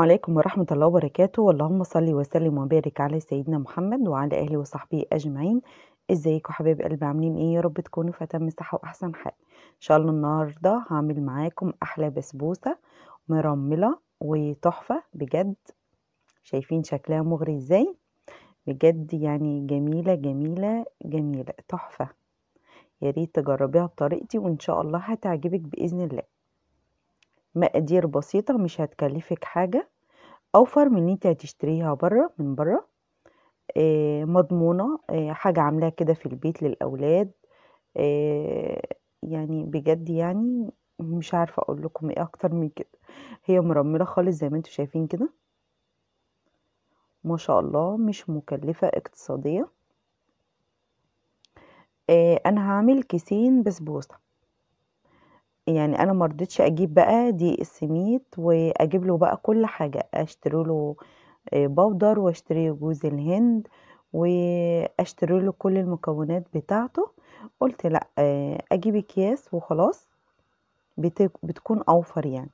عليكم ورحمة الله وبركاته اللهم صلي وسلم وبارك على سيدنا محمد وعلى أهله وصحبه أجمعين ازيكم حبايب قلبي عاملين ايه يا رب تكونوا في اتم صحة واحسن حال ان شاء الله النهاردة هعمل معاكم احلى بسبوسة مرملة وتحفة بجد شايفين شكلها مغري ازاي بجد يعني جميلة جميلة جميلة تحفة يا ريت تجربيها بطريقتي وان شاء الله هتعجبك باذن الله مقادير بسيطة مش هتكلفك حاجة أوفر من انت هتشتريها بره من بره مضمونة حاجة عاملاها كده في البيت للأولاد يعني بجد يعني مش عارفة أقول لكم إيه أكتر من كده هي مرملة خالص زي ما انتوا شايفين كده ما شاء الله مش مكلفة اقتصادية أنا هعمل كيسين بسبوسة يعني انا ما رضيتش اجيب بقى دي السميت واجيب له بقى كل حاجه اشتري له آه، بودر واشتري جوز الهند واشتري له كل المكونات بتاعته قلت لا آه، اجيب اكياس وخلاص بتكون اوفر يعني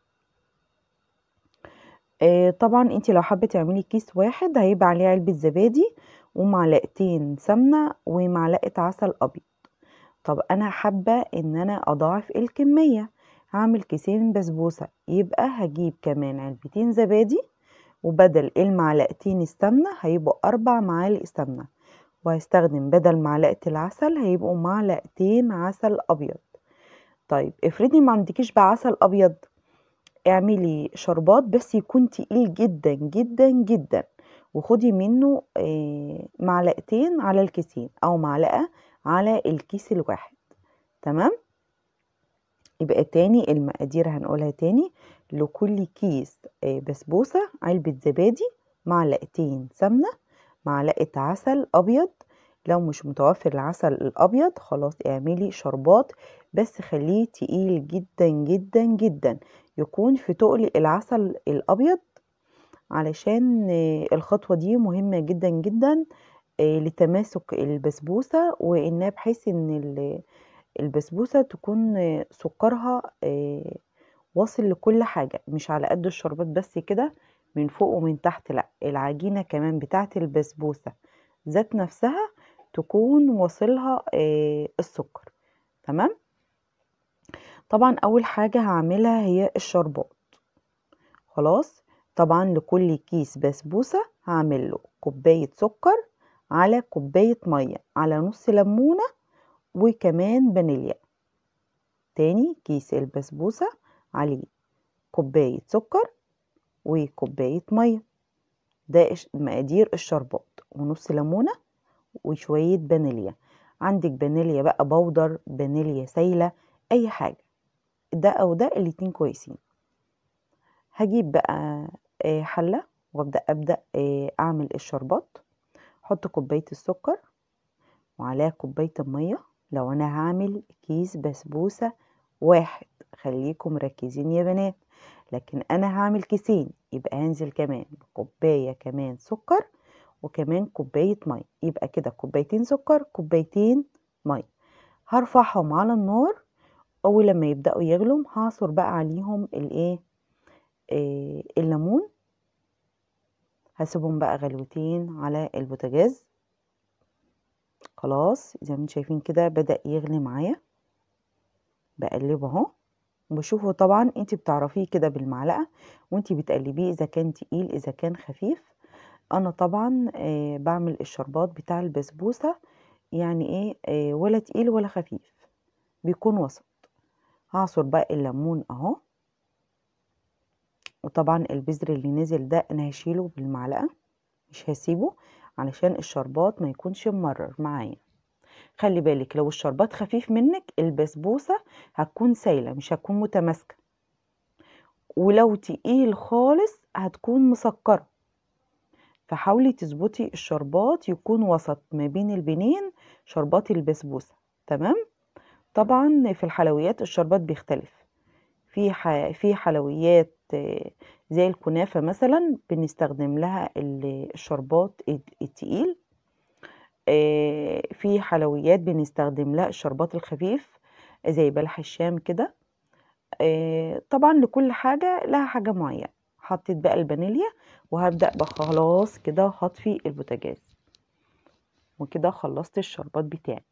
آه، طبعا انت لو حابه تعملي كيس واحد هيبقى عليه علبه زبادي ومعلقتين سمنه ومعلقه عسل ابيض طب انا حابة ان انا اضاعف الكمية هعمل كيسين بسبوسة يبقى هجيب كمان علبتين زبادي وبدل المعلقتين السمنة هيبقوا اربع معالق سمنة وهستخدم بدل معلقة العسل هيبقوا معلقتين عسل ابيض طيب افرضي ما عندكيش بقى عسل ابيض اعملي شربات بس يكون تقيل جدا جدا جدا وخدي منه آه، معلقتين على الكيسين او معلقه على الكيس الواحد تمام يبقى تاني المقادير هنقولها تاني لكل كيس آه، بسبوسة علبة زبادي معلقتين سمنة معلقة عسل أبيض لو مش متوفر العسل الأبيض خلاص اعملي شربات بس خليه تقيل جدا جدا جدا يكون في تقل العسل الأبيض علشان آه، الخطوة دي مهمة جدا جدا لتماسك البسبوسة وإنها بحيث إن البسبوسة تكون سكرها واصل لكل حاجة مش على قد الشربات بس كده من فوق ومن تحت لأ العجينة كمان بتاعة البسبوسة ذات نفسها تكون واصلها السكر تمام طبعا أول حاجة هعملها هي الشربات خلاص طبعا لكل كيس بسبوسة هعمله كوباية سكر على كوباية مية على نص لمونة وكمان فانيليا تاني كيس البسبوسة عليه كوباية سكر وكوباية مية ده مقادير الشربات ونص لمونة وشوية فانيليا عندك فانيليا بقى بودر فانيليا سايلة أي حاجة ده أو ده الاتنين كويسين هجيب بقى آه، حلة وابدأ أبدأ آه، أعمل الشربات هحط كوباية السكر وعليها كوباية المية لو أنا هعمل كيس بسبوسة واحد خليكم مركزين يا بنات لكن أنا هعمل كيسين يبقى هنزل كمان كوباية كمان سكر وكمان كوباية مية يبقى كده كوبايتين سكر كوبايتين مية هرفعهم على النار أول لما يبدأوا يغلوا هعصر بقى عليهم الإيه آه، الليمون هسيبهم بقى غلوتين على البوتاجاز خلاص زي ما انتم شايفين كده بدأ يغلي معايا بقلبه اهو وبشوفه طبعا انت بتعرفيه كده بالمعلقه وانت بتقلبيه اذا كان تقيل اذا كان خفيف انا طبعا آه بعمل الشربات بتاع البسبوسه يعني ايه آه ولا تقيل ولا خفيف بيكون وسط هعصر بقى الليمون اهو وطبعا البذر اللي نزل ده انا هشيله بالمعلقه مش هسيبه علشان الشربات ما يكونش ممرر معايا خلي بالك لو الشربات خفيف منك البسبوسه هتكون سايله مش هتكون متماسكه ولو تقيل خالص هتكون مسكره فحاولي تظبطي الشربات يكون وسط ما بين البنين شربات البسبوسه تمام طبعا في الحلويات الشربات بيختلف في في حلويات زي الكنافة مثلا بنستخدم لها الشربات التقيل في حلويات بنستخدم لها الشربات الخفيف زي بلح الشام كده طبعا لكل حاجة لها حاجة معينة حطيت بقى الفانيليا وهبدأ بقى خلاص كده هطفي البوتاجاز وكده خلصت الشربات بتاعي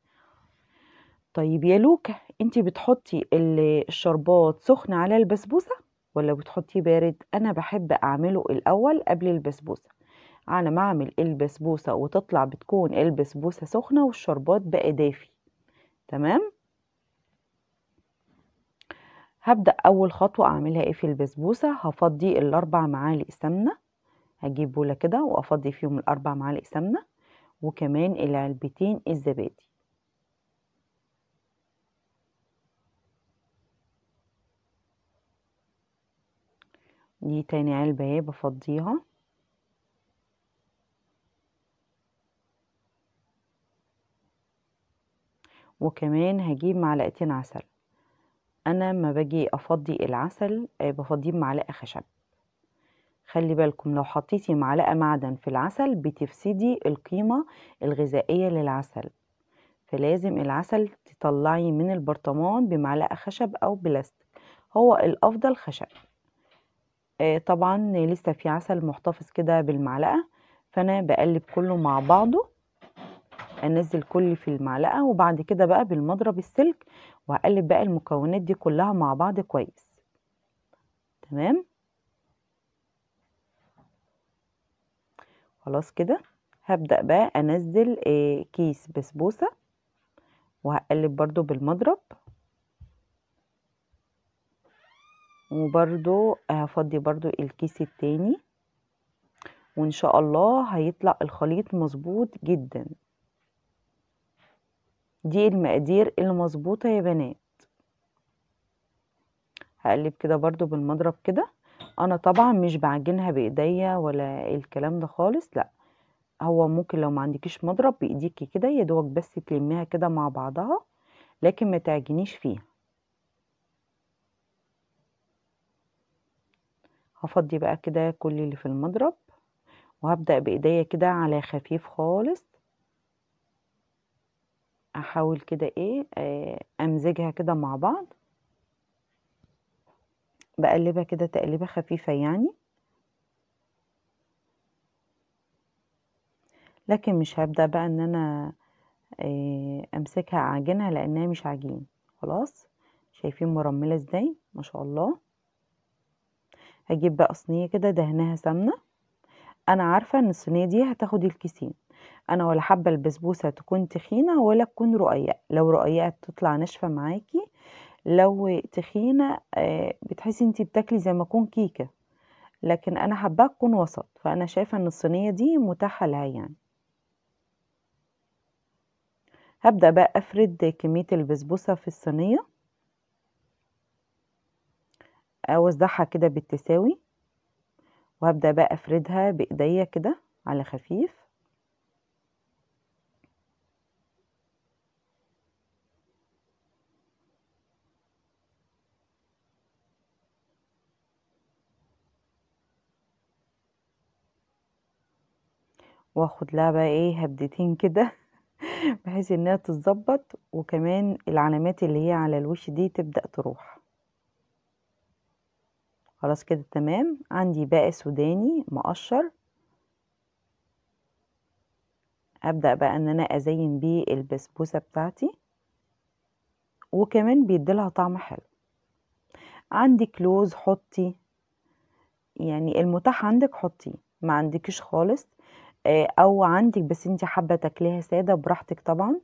طيب يا لوكا انت بتحطي الشربات سخنة على البسبوسة ولا بتحطيه بارد انا بحب اعمله الاول قبل البسبوسه على ما اعمل البسبوسه وتطلع بتكون البسبوسه سخنه والشربات بقى دافي تمام هبدا اول خطوه اعملها ايه في البسبوسه هفضي الاربع معالق سمنه هجيب بوله كده وافضي فيهم الاربع معالق سمنه وكمان العلبتين الزبادي دي تاني علبة اهي بفضيها وكمان هجيب معلقتين عسل انا ما باجي افضي العسل آه، بفضيه بمعلقه خشب خلي بالكم لو حطيتي معلقه معدن في العسل بتفسدي القيمه الغذائيه للعسل فلازم العسل تطلعي من البرطمان بمعلقه خشب او بلاستيك هو الافضل خشب آه، طبعا لسه في عسل محتفظ كده بالمعلقة فأنا بقلب كله مع بعضه أنزل كل في المعلقة وبعد كده بقى بالمضرب السلك وهقلب بقى المكونات دي كلها مع بعض كويس تمام خلاص كده هبدأ بقى أنزل آه، كيس بسبوسة وهقلب برضو بالمضرب وبرضو هفضي برضو الكيس التاني وان شاء الله هيطلع الخليط مظبوط جدا دي المقادير المظبوطة يا بنات هقلب كده برضو بالمضرب كده انا طبعا مش بعجنها بايديا ولا الكلام ده خالص لا هو ممكن لو ما عندكيش مضرب بايديكي كده يدوك بس تلميها كده مع بعضها لكن ما تعجنيش فيها هفضي بقى كده كل اللي في المضرب وهبدأ بإيديا كده على خفيف خالص أحاول كده إيه آه، أمزجها كده مع بعض بقلبها كده تقليبة خفيفة يعني لكن مش هبدأ بقى إن أنا آه، أمسكها أعجنها لأنها مش عجين خلاص شايفين مرملة إزاي ما شاء الله هجيب بقى صينيه كده دهنها سمنه انا عارفه ان الصينيه دي هتاخد الكيسين انا ولا حابه البسبوسه تكون تخينه ولا تكون رقيقه لو رقيقه تطلع ناشفه معاكي لو تخينه آه، بتحسي انتي بتاكلي زي ما اكون كيكه لكن انا حابه تكون وسط فانا شايفه ان الصينيه دي متاحه لها يعني هبدا بقى افرد كميه البسبوسه في الصينيه اوزعها كده بالتساوي وهبدأ بقى افردها بايديا كده على خفيف واخد لها بقى ايه هبدتين كده بحيث انها تتظبط وكمان العلامات اللي هي على الوش دي تبدأ تروح خلاص كده تمام عندي باقي سوداني مقشر ابدا بقى ان انا ازين بيه البسبوسه بتاعتي وكمان بيديلها طعم حلو عندي كلوز حطي يعني المتاح عندك حطيه ما عندكش خالص آه، او عندك بس انت حابه تاكليها ساده براحتك طبعا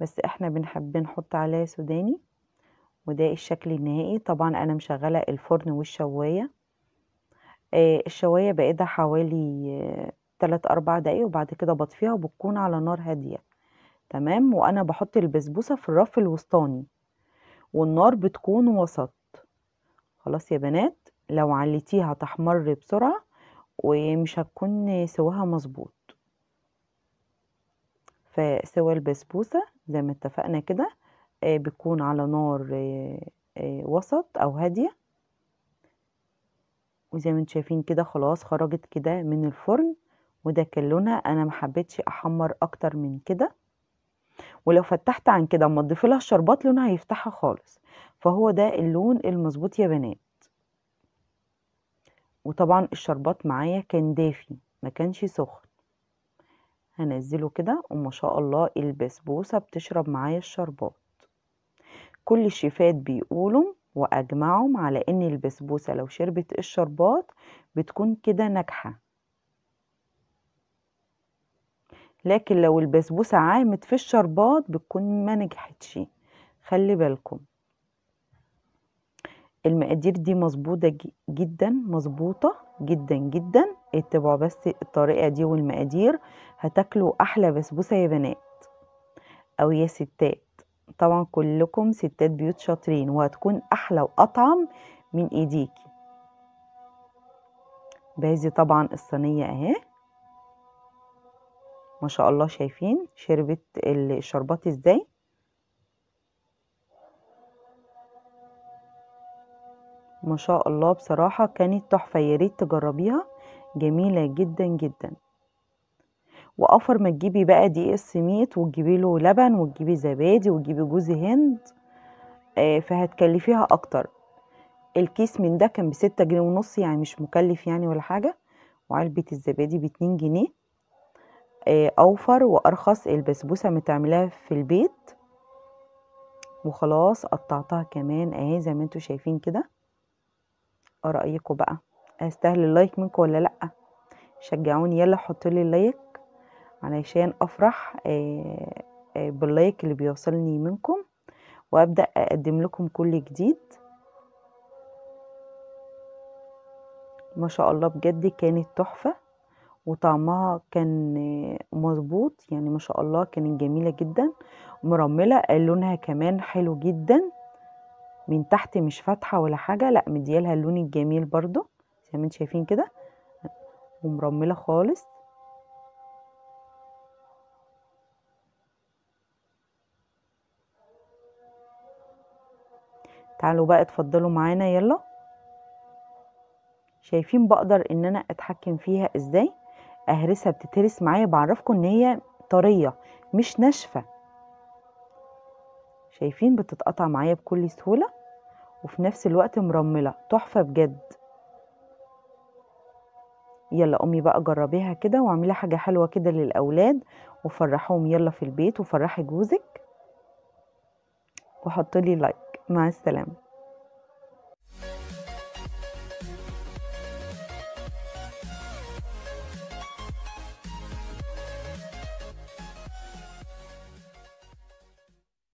بس احنا بنحب نحط عليه سوداني وده الشكل النهائي طبعا انا مشغلة الفرن والشواية آه الشواية بقيتها حوالي آه اربع دقايق وبعد كده بطفيها وبتكون على نار هادية تمام وانا بحط البسبوسة في الرف الوسطاني والنار بتكون وسط خلاص يا بنات لو عليتيها تحمر بسرعة ومش هتكون سواها مظبوط فسوى البسبوسة زي ما اتفقنا كده آه، بتكون على نار آه، آه، وسط أو هادية وزي ما انتم شايفين كده خلاص خرجت كده من الفرن وده كان لونها انا محبتش احمر اكتر من كده ولو فتحت عن كده اما تضيفي لها الشربات لونها هيفتحها خالص فهو ده اللون المظبوط يا بنات وطبعا الشربات معايا كان دافي ما كانش سخن هنزله كده وما شاء الله البسبوسة بتشرب معايا الشربات كل الشيفات بيقولوا وأجمعهم على إن البسبوسة لو شربت الشربات بتكون كده ناجحة لكن لو البسبوسة عامت في الشربات بتكون ما نجحتش خلي بالكم المقادير دي مظبوطة جدا مظبوطة جدا جدا اتبعوا بس الطريقة دي والمقادير هتاكلوا أحلى بسبوسة يا بنات أو يا ستات طبعا كلكم ستات بيوت شاطرين وهتكون أحلى وأطعم من إيديكي بهذه طبعا الصينية أهي ما شاء الله شايفين شربت الشربات ازاي ما شاء الله بصراحة كانت تحفة يا ريت تجربيها جميلة جدا جدا وأفر ما تجيبي بقى دي اس إيه، ميت وتجيبي له لبن وتجيبي زبادي وتجيبي جوز هند آه، فهتكلفيها أكتر الكيس من ده كان بستة جنيه ونص يعني مش مكلف يعني ولا حاجة وعلبة الزبادي باتنين جنيه آه، أوفر وأرخص البسبوسة متعملها في البيت وخلاص قطعتها كمان اهي زي ما انتوا شايفين كده رايكم بقى استاهل اللايك منكم ولا لا شجعوني يلا حطوا لي اللايك علشان افرح آه، آه، باللايك اللي بيوصلني منكم وابدا اقدم لكم كل جديد ما شاء الله بجد كانت تحفه وطعمها كان مظبوط يعني ما شاء الله كانت جميله جدا مرمله لونها كمان حلو جدا من تحت مش فاتحه ولا حاجه لا مديالها اللون الجميل برضو زي ما انتم شايفين كده ومرمله خالص تعالوا بقى اتفضلوا معانا يلا شايفين بقدر ان انا اتحكم فيها ازاي اهرسها بتترس معايا بعرفكم ان هي طريه مش ناشفه شايفين بتتقطع معايا بكل سهوله وفي نفس الوقت مرملة تحفة بجد يلا امي بقى جربيها كده واعملي حاجة حلوة كده للاولاد وفرحهم يلا في البيت وفرحي جوزك وحطلي لايك مع السلامة